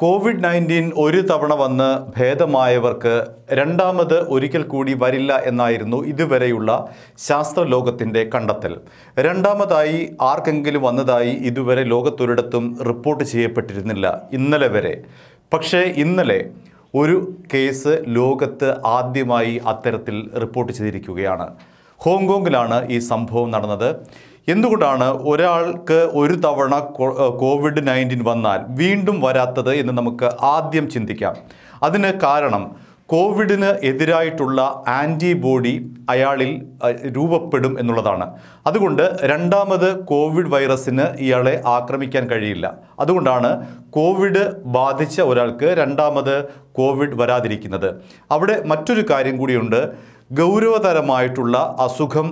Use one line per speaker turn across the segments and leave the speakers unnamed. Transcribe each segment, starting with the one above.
Covid nineteen ഒരു തവണ വന്ന് ഭേദമായവർക്ക് രണ്ടാമത് ഒരിക്കൽ കൂടി വരില്ല എന്നായിരുന്നു ഇതുവരെയുള്ള ശാസ്ത്രലോകത്തിൻ്റെ കണ്ടെത്തൽ രണ്ടാമതായി ആർക്കെങ്കിലും വന്നതായി ഇതുവരെ ലോകത്തൊരിടത്തും റിപ്പോർട്ട് ചെയ്യപ്പെട്ടിരുന്നില്ല ഇന്നലെ വരെ പക്ഷേ ഇന്നലെ ഒരു കേസ് ലോകത്ത് ആദ്യമായി അത്തരത്തിൽ റിപ്പോർട്ട് ചെയ്തിരിക്കുകയാണ് ഹോങ്കോങ്ങിലാണ് ഈ സംഭവം നടന്നത് എന്തുകൊണ്ടാണ് ഒരാൾക്ക് ഒരു തവണ കോവിഡ് നയൻറ്റീൻ വന്നാൽ വീണ്ടും വരാത്തത് എന്ന് നമുക്ക് ആദ്യം ചിന്തിക്കാം അതിന് കാരണം കോവിഡിന് എതിരായിട്ടുള്ള ആൻറ്റിബോഡി അയാളിൽ രൂപപ്പെടും എന്നുള്ളതാണ് അതുകൊണ്ട് രണ്ടാമത് കോവിഡ് വൈറസിന് ഇയാളെ ആക്രമിക്കാൻ കഴിയില്ല അതുകൊണ്ടാണ് കോവിഡ് ബാധിച്ച ഒരാൾക്ക് രണ്ടാമത് കോവിഡ് വരാതിരിക്കുന്നത് അവിടെ മറ്റൊരു കാര്യം കൂടിയുണ്ട് ഗൗരവതരമായിട്ടുള്ള അസുഖം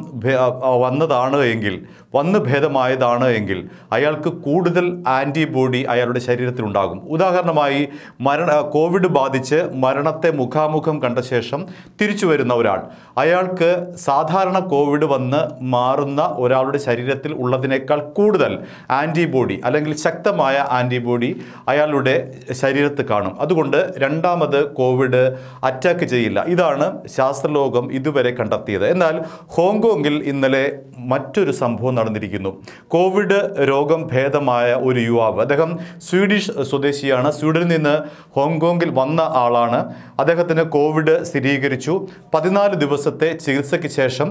വന്നതാണ് എങ്കിൽ വന്ന് ഭേദമായതാണ് എങ്കിൽ അയാൾക്ക് കൂടുതൽ ആൻറ്റിബോഡി അയാളുടെ ശരീരത്തിലുണ്ടാകും ഉദാഹരണമായി മരണ കോവിഡ് ബാധിച്ച് മരണത്തെ മുഖാമുഖം കണ്ട ശേഷം തിരിച്ചു വരുന്ന ഒരാൾ അയാൾക്ക് സാധാരണ കോവിഡ് വന്ന് മാറുന്ന ഒരാളുടെ ശരീരത്തിൽ ഉള്ളതിനേക്കാൾ കൂടുതൽ ആൻറ്റിബോഡി അല്ലെങ്കിൽ ശക്തമായ ആൻറ്റിബോഡി അയാളുടെ ശരീരത്ത് കാണും അതുകൊണ്ട് രണ്ടാമത് കോവിഡ് അറ്റാക്ക് ചെയ്യില്ല ഇതാണ് ശാസ്ത്രലോകം സംഭവം ഇതുവരെ കണ്ടെത്തിയത് എന്നാൽ ഹോങ്കോങ്ങിൽ ഇന്നലെ മറ്റൊരു സംഭവം നടന്നിരിക്കുന്നു കോവിഡ് രോഗം ഭേദമായ ഒരു യുവാവ് അദ്ദേഹം സ്വീഡിഷ് സ്വദേശിയാണ് സ്വീഡനിൽ നിന്ന് ഹോങ്കോങ്ങിൽ വന്ന ആളാണ് അദ്ദേഹത്തിന് കോവിഡ് സ്ഥിരീകരിച്ചു പതിനാല് ദിവസത്തെ ചികിത്സയ്ക്ക് ശേഷം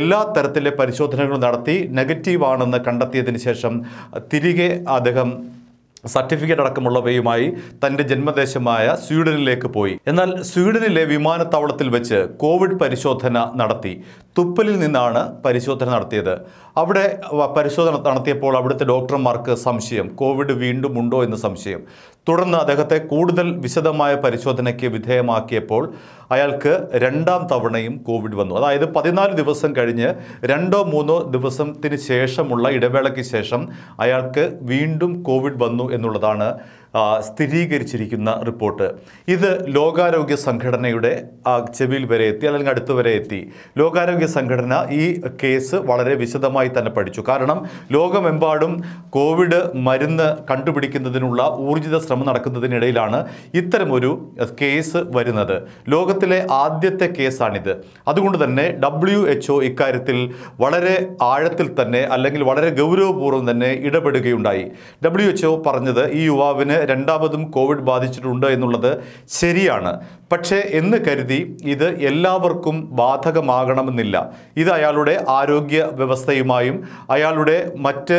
എല്ലാ തരത്തിലെ പരിശോധനകളും നടത്തി നെഗറ്റീവാണെന്ന് കണ്ടെത്തിയതിന് ശേഷം തിരികെ അദ്ദേഹം സർട്ടിഫിക്കറ്റ് അടക്കമുള്ളവയുമായി തന്റെ ജന്മദേശമായ സ്വീഡനിലേക്ക് പോയി എന്നാൽ സ്വീഡനിലെ വിമാനത്താവളത്തിൽ വെച്ച് കോവിഡ് പരിശോധന നടത്തി തുപ്പലിൽ നിന്നാണ് പരിശോധന നടത്തിയത് അവിടെ പരിശോധന നടത്തിയപ്പോൾ അവിടുത്തെ ഡോക്ടർമാർക്ക് സംശയം കോവിഡ് വീണ്ടും ഉണ്ടോ എന്ന് സംശയം തുടർന്ന് അദ്ദേഹത്തെ കൂടുതൽ വിശദമായ പരിശോധനയ്ക്ക് വിധേയമാക്കിയപ്പോൾ അയാൾക്ക് രണ്ടാം തവണയും കോവിഡ് വന്നു അതായത് പതിനാല് ദിവസം കഴിഞ്ഞ് രണ്ടോ മൂന്നോ ദിവസത്തിന് ശേഷമുള്ള ഇടവേളയ്ക്ക് ശേഷം അയാൾക്ക് വീണ്ടും കോവിഡ് വന്നു എന്നുള്ളതാണ് സ്ഥിരീകരിച്ചിരിക്കുന്ന റിപ്പോർട്ട് ഇത് ലോകാരോഗ്യ സംഘടനയുടെ ചെവിയിൽ വരെ എത്തി അല്ലെങ്കിൽ അടുത്ത് വരെ എത്തി ലോകാരോഗ്യ സംഘടന ഈ കേസ് വളരെ വിശദമായി തന്നെ പഠിച്ചു കാരണം ലോകമെമ്പാടും കോവിഡ് മരുന്ന് കണ്ടുപിടിക്കുന്നതിനുള്ള ഊർജിത ശ്രമം നടക്കുന്നതിനിടയിലാണ് ഇത്തരമൊരു കേസ് വരുന്നത് ലോകത്തിലെ ആദ്യത്തെ കേസാണിത് അതുകൊണ്ട് തന്നെ ഡബ്ല്യു എച്ച് ഒ ഇക്കാര്യത്തിൽ വളരെ ആഴത്തിൽ തന്നെ അല്ലെങ്കിൽ വളരെ ഗൗരവപൂർവ്വം തന്നെ ഇടപെടുകയുണ്ടായി ഡബ്ല്യു എച്ച് ഒ പറഞ്ഞത് ഈ യുവാവിന് രണ്ടാമതും കോവിഡ് ബാധിച്ചിട്ടുണ്ട് എന്നുള്ളത് ശരിയാണ് പക്ഷേ എന്ന് കരുതി ഇത് എല്ലാവർക്കും ബാധകമാകണമെന്നില്ല ഇത് അയാളുടെ ആരോഗ്യ വ്യവസ്ഥയുമായും അയാളുടെ മറ്റ്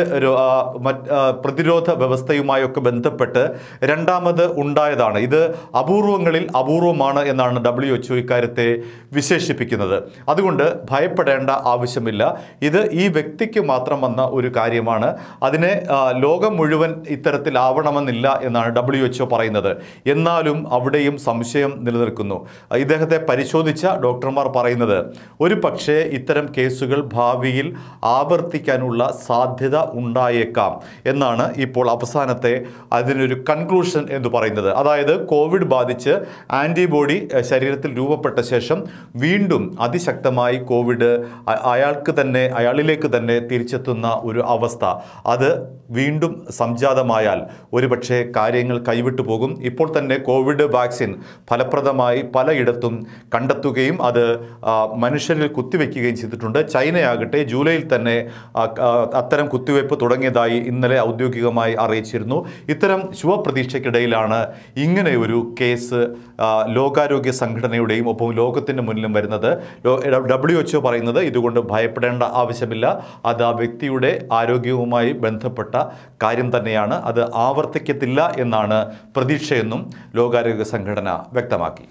പ്രതിരോധ വ്യവസ്ഥയുമായൊക്കെ ബന്ധപ്പെട്ട് രണ്ടാമത് ഉണ്ടായതാണ് ഇത് അപൂർവങ്ങളിൽ അപൂർവമാണ് എന്നാണ് ഡബ്ല്യു എച്ച്ഒ ഇക്കാര്യത്തെ വിശേഷിപ്പിക്കുന്നത് അതുകൊണ്ട് ഭയപ്പെടേണ്ട ആവശ്യമില്ല ഇത് ഈ വ്യക്തിക്ക് മാത്രം വന്ന ഒരു കാര്യമാണ് അതിനെ ലോകം മുഴുവൻ ഇത്തരത്തിലാവണമെന്നില്ല എന്നാണ് എന്നാണ് ഡബ്ല്യു എച്ച്ഒ പറയുന്നത് എന്നാലും അവിടെയും സംശയം നിലനിൽക്കുന്നു ഇദ്ദേഹത്തെ പരിശോധിച്ച ഡോക്ടർമാർ പറയുന്നത് ഒരു പക്ഷേ ഇത്തരം കേസുകൾ ഭാവിയിൽ ആവർത്തിക്കാനുള്ള സാധ്യത ഉണ്ടായേക്കാം എന്നാണ് ഇപ്പോൾ അവസാനത്തെ അതിനൊരു കൺക്ലൂഷൻ എന്ന് പറയുന്നത് അതായത് കോവിഡ് ബാധിച്ച് ആൻറ്റിബോഡി ശരീരത്തിൽ രൂപപ്പെട്ട ശേഷം വീണ്ടും അതിശക്തമായി കോവിഡ് അയാൾക്ക് തന്നെ അയാളിലേക്ക് തന്നെ തിരിച്ചെത്തുന്ന ഒരു അവസ്ഥ അത് വീണ്ടും സംജാതമായാൽ ഒരുപക്ഷെ കാര്യങ്ങൾ കൈവിട്ടു പോകും ഇപ്പോൾ തന്നെ കോവിഡ് വാക്സിൻ ഫലപ്രദമായി പലയിടത്തും കണ്ടെത്തുകയും അത് മനുഷ്യരിൽ കുത്തിവെക്കുകയും ചെയ്തിട്ടുണ്ട് ചൈനയാകട്ടെ ജൂലൈയിൽ തന്നെ അത്തരം കുത്തിവയ്പ് തുടങ്ങിയതായി ഇന്നലെ ഔദ്യോഗികമായി അറിയിച്ചിരുന്നു ഇത്തരം ശുഭപ്രതീക്ഷയ്ക്കിടയിലാണ് ഇങ്ങനെ ഒരു കേസ് ലോകാരോഗ്യ സംഘടനയുടെയും ഒപ്പം ലോകത്തിൻ്റെ മുന്നിലും വരുന്നത് ഡബ്ല്യു എച്ച് പറയുന്നത് ഇതുകൊണ്ട് ഭയപ്പെടേണ്ട ആവശ്യമില്ല അത് ആ വ്യക്തിയുടെ ആരോഗ്യവുമായി ബന്ധപ്പെട്ട കാര്യം തന്നെയാണ് അത് ആവർത്തിക്കത്തില്ല എന്നാണ് പ്രതീക്ഷയെന്നും ലോകാരോഗ്യ സംഘടന വ്യക്തമാക്കി